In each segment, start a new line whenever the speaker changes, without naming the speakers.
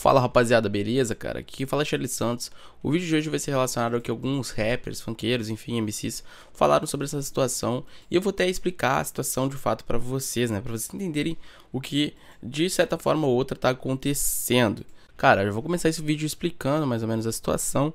Fala rapaziada, beleza, cara? Aqui fala Charlie Santos. O vídeo de hoje vai ser relacionado ao que alguns rappers, funkeiros, enfim, MCs falaram sobre essa situação e eu vou até explicar a situação de fato para vocês, né? Para vocês entenderem o que de certa forma ou outra tá acontecendo. Cara, eu vou começar esse vídeo explicando mais ou menos a situação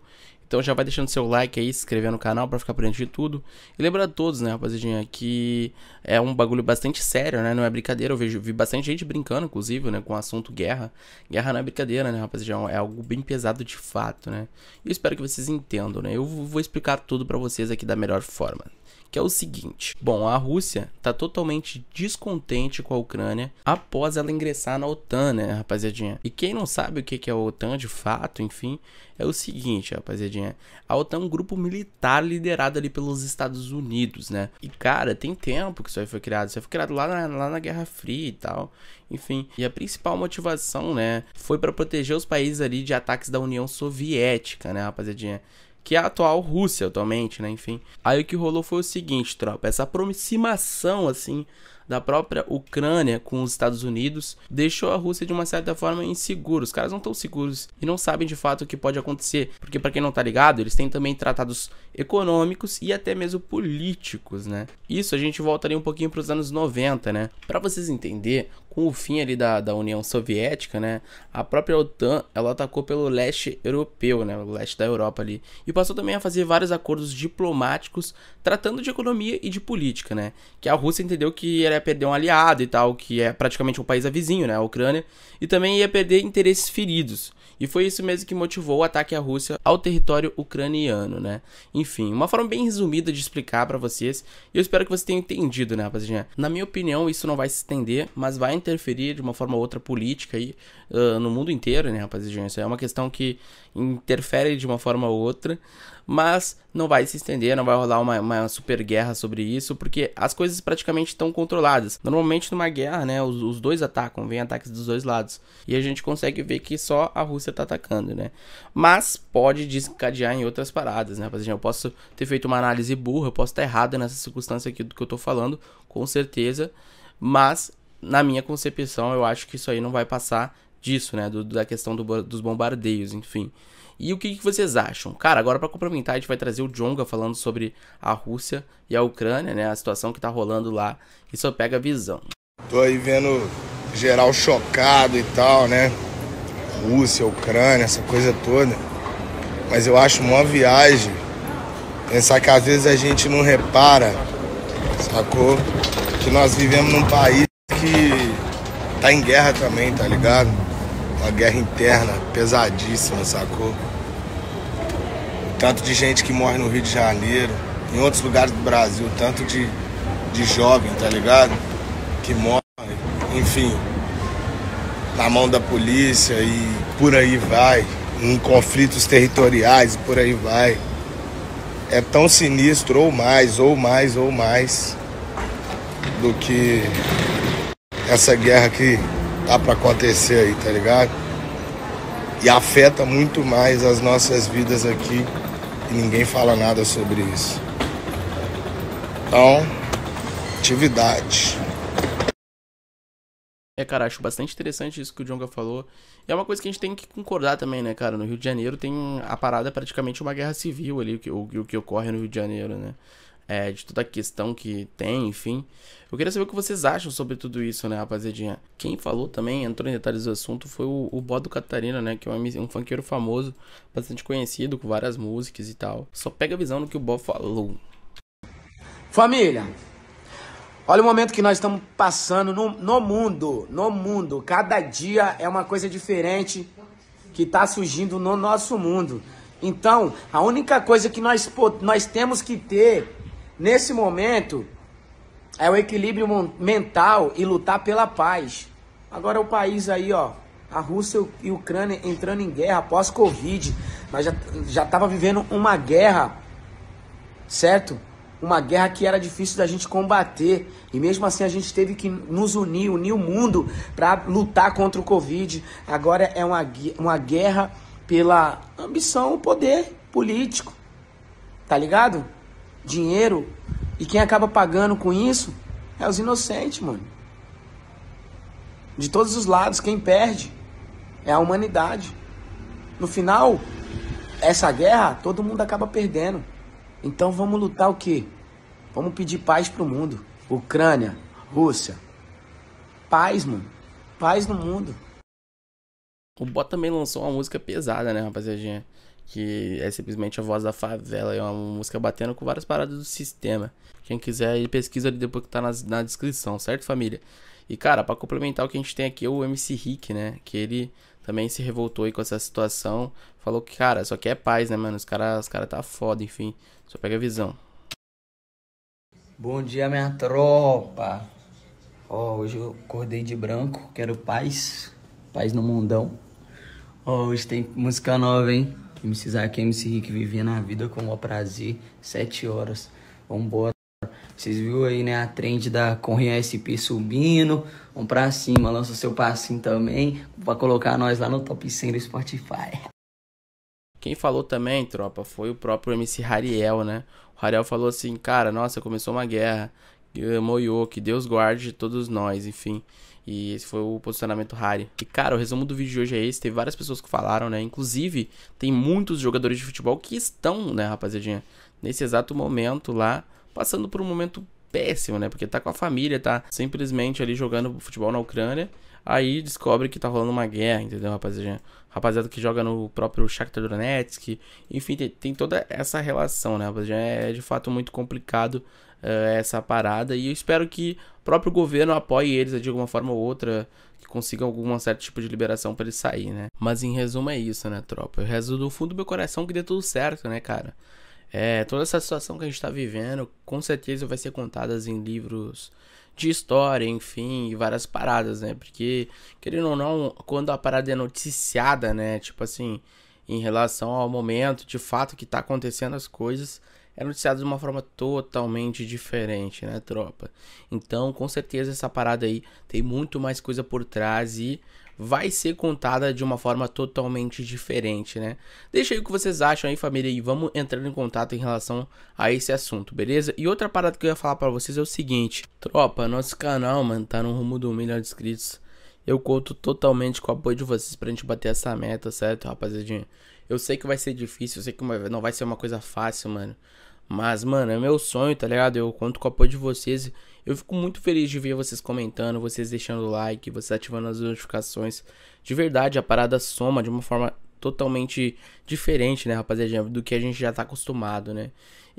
então já vai deixando seu like aí, se inscrevendo no canal para ficar por dentro de tudo. E lembra a todos, né, rapaziadinha, que é um bagulho bastante sério, né? Não é brincadeira. Eu vejo, vi bastante gente brincando, inclusive, né, com o assunto guerra. Guerra não é brincadeira, né, rapaziadinha? É algo bem pesado de fato, né? E eu espero que vocês entendam, né? Eu vou explicar tudo para vocês aqui da melhor forma que é o seguinte: bom, a Rússia tá totalmente descontente com a Ucrânia após ela ingressar na OTAN, né, rapaziadinha? E quem não sabe o que é a OTAN de fato, enfim, é o seguinte, rapaziadinha: a OTAN é um grupo militar liderado ali pelos Estados Unidos, né? E cara, tem tempo que isso aí foi criado, isso aí foi criado lá na, lá na Guerra Fria e tal, enfim. E a principal motivação, né, foi para proteger os países ali de ataques da União Soviética, né, rapaziadinha? que é a atual Rússia atualmente, né? Enfim. Aí o que rolou foi o seguinte, tropa, essa aproximação assim da própria Ucrânia com os Estados Unidos deixou a Rússia de uma certa forma insegura. Os caras não estão seguros e não sabem de fato o que pode acontecer, porque para quem não tá ligado, eles têm também tratados econômicos e até mesmo políticos, né? Isso a gente voltaria um pouquinho para os anos 90, né? Para vocês entender com o fim ali da, da União Soviética, né, a própria OTAN ela atacou pelo leste europeu, né, o leste da Europa ali, e passou também a fazer vários acordos diplomáticos tratando de economia e de política, né, que a Rússia entendeu que ia perder um aliado e tal, que é praticamente um país vizinho, né, a Ucrânia, e também ia perder interesses feridos. E foi isso mesmo que motivou o ataque à Rússia ao território ucraniano, né? Enfim, uma forma bem resumida de explicar para vocês. E eu espero que vocês tenham entendido, né, rapaziada? Na minha opinião, isso não vai se estender, mas vai interferir de uma forma ou outra política aí uh, no mundo inteiro, né, rapaziada? Isso é uma questão que interfere de uma forma ou outra, mas não vai se estender, não vai rolar uma, uma super guerra sobre isso, porque as coisas praticamente estão controladas. Normalmente numa guerra, né, os, os, dois atacam, vem ataques dos dois lados, e a gente consegue ver que só a Rússia está atacando, né? Mas pode desencadear em outras paradas, né, rapaziada? Eu posso ter feito uma análise burra, eu posso estar errado nessa circunstância aqui do que eu estou falando, com certeza, mas na minha concepção, eu acho que isso aí não vai passar disso, né? Do, da questão do, dos bombardeios, enfim. E o que, que vocês acham? Cara, agora para complementar, a gente vai trazer o Jonga falando sobre a Rússia e a Ucrânia, né? A situação que tá rolando lá. E só pega a
visão. Tô aí vendo geral chocado e tal, né? Rússia, Ucrânia, essa coisa toda. Mas eu acho uma viagem pensar que às vezes a gente não repara, sacou? Que nós vivemos num país tá em guerra também, tá ligado? Uma guerra interna pesadíssima, sacou? O tanto de gente que morre no Rio de Janeiro, em outros lugares do Brasil, tanto de, de jovem, tá ligado? Que morre, enfim, na mão da polícia e por aí vai, em conflitos territoriais e por aí vai. É tão sinistro, ou mais, ou mais, ou mais, do que essa guerra que tá para acontecer aí, tá ligado? E afeta muito mais as nossas vidas aqui e ninguém fala nada sobre isso. Então, atividade.
É, cara, acho bastante interessante isso que o Jonga falou. E é uma coisa que a gente tem que concordar também, né, cara? No Rio de Janeiro tem a parada praticamente uma guerra civil ali, o que, o, o que ocorre no Rio de Janeiro, né? é, de toda a questão que tem, enfim. Eu queria saber o que vocês acham sobre tudo isso, né, rapaziadinha? Quem falou também, entrou em detalhes do assunto, foi o, o Bodo Catarina, né? Que é um, um funkeiro famoso, bastante conhecido, com várias músicas e tal. Só pega a visão do que o Bob falou. Família, olha o momento que nós estamos
passando no, no mundo, no mundo. Cada dia é uma coisa diferente que está surgindo no nosso mundo. Então, a única coisa que nós, nós temos que ter Nesse momento, é o equilíbrio mental e lutar pela paz. Agora o país aí, ó, a Rússia e a Ucrânia entrando em guerra pós-Covid. mas já, já tava vivendo uma guerra, certo? Uma guerra que era difícil da gente combater. E mesmo assim a gente teve que nos unir, unir o mundo para lutar contra o Covid. Agora é uma, uma guerra pela ambição, o poder político. Tá ligado? dinheiro, e quem acaba pagando com isso é os inocentes, mano. De todos os lados, quem perde é a humanidade. No final, essa guerra, todo mundo acaba perdendo. Então vamos lutar o quê? Vamos pedir paz pro mundo. Ucrânia, Rússia. Paz, mano. Paz no mundo.
O Bot também lançou uma música pesada, né, rapaziadinha? que é simplesmente a voz da favela. É uma música batendo com várias paradas do sistema. Quem quiser aí pesquisa ali depois que tá na, na descrição, certo, família? E cara, para complementar o que a gente tem aqui é o MC Rick, né? Que ele também se revoltou aí com essa situação. Falou que, cara, só quer é paz, né, mano? Os caras os cara tá foda, enfim. Só pega a visão. Bom dia, minha tropa. Ó, oh, hoje eu acordei de branco, quero paz. Paz no mundão. Ó, oh, hoje tem música nova, hein? MC Zaque, e MC Rick vivendo a vida com o prazer, 7 horas. Vambora. Vocês viram aí, né, a trend da Correia SP subindo. Vamos pra cima, lança o seu passinho também. Pra colocar nós lá no top 100 do Spotify. Quem falou também, tropa, foi o próprio MC Rariel, né? O Rariel falou assim, cara, nossa, começou uma guerra. Moyo, que Deus guarde todos nós, enfim. E esse foi o posicionamento Harry. E cara, o resumo do vídeo de hoje é esse. Teve várias pessoas que falaram, né? Inclusive, tem muitos jogadores de futebol que estão, né, rapaziadinha, nesse exato momento lá, passando por um momento péssimo, né? Porque tá com a família, tá simplesmente ali jogando futebol na Ucrânia. Aí descobre que tá rolando uma guerra, entendeu, rapaziadinha? Rapaziada que joga no próprio Shakhtar Donetsk. Enfim, tem, tem toda essa relação, né, rapaziadinha? É de fato muito complicado uh, essa parada. E eu espero que o próprio governo apoie eles de alguma forma ou outra, que consigam algum certo tipo de liberação para eles sair, né? Mas em resumo é isso, né, tropa? Eu rezo do fundo do meu coração que dê tudo certo, né, cara? É, toda essa situação que a gente está vivendo, com certeza vai ser contada em livros de história, enfim, e várias paradas, né? Porque, querendo ou não, quando a parada é noticiada, né? Tipo assim, em relação ao momento, de fato que tá acontecendo as coisas, é noticiado de uma forma totalmente diferente, né, tropa? Então, com certeza, essa parada aí tem muito mais coisa por trás e vai ser contada de uma forma totalmente diferente, né? Deixa aí o que vocês acham aí, família, e vamos entrando em contato em relação a esse assunto, beleza? E outra parada que eu ia falar para vocês é o seguinte, tropa, nosso canal, mano, tá no rumo do milhão de inscritos. Eu conto totalmente com o apoio de vocês pra gente bater essa meta, certo, rapaziadinha? Eu sei que vai ser difícil, eu sei que não vai ser uma coisa fácil, mano. Mas, mano, é meu sonho, tá ligado? Eu conto com o apoio de vocês. Eu fico muito feliz de ver vocês comentando, vocês deixando like, vocês ativando as notificações. De verdade, a parada soma de uma forma totalmente diferente, né, rapaziada, do que a gente já tá acostumado, né?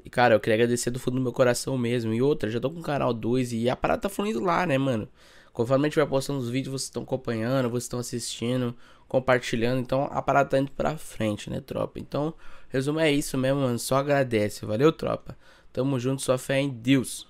E, cara, eu queria agradecer do fundo do meu coração mesmo. E outra, já tô com o canal 2 e a parada tá fluindo lá, né, mano? Conforme a gente vai postando os vídeos, vocês estão acompanhando, vocês estão assistindo, compartilhando. Então, a parada tá indo pra frente, né, tropa? Então, Resumo é isso mesmo, mano. Só agradece. Valeu, tropa. Tamo junto, só fé em Deus.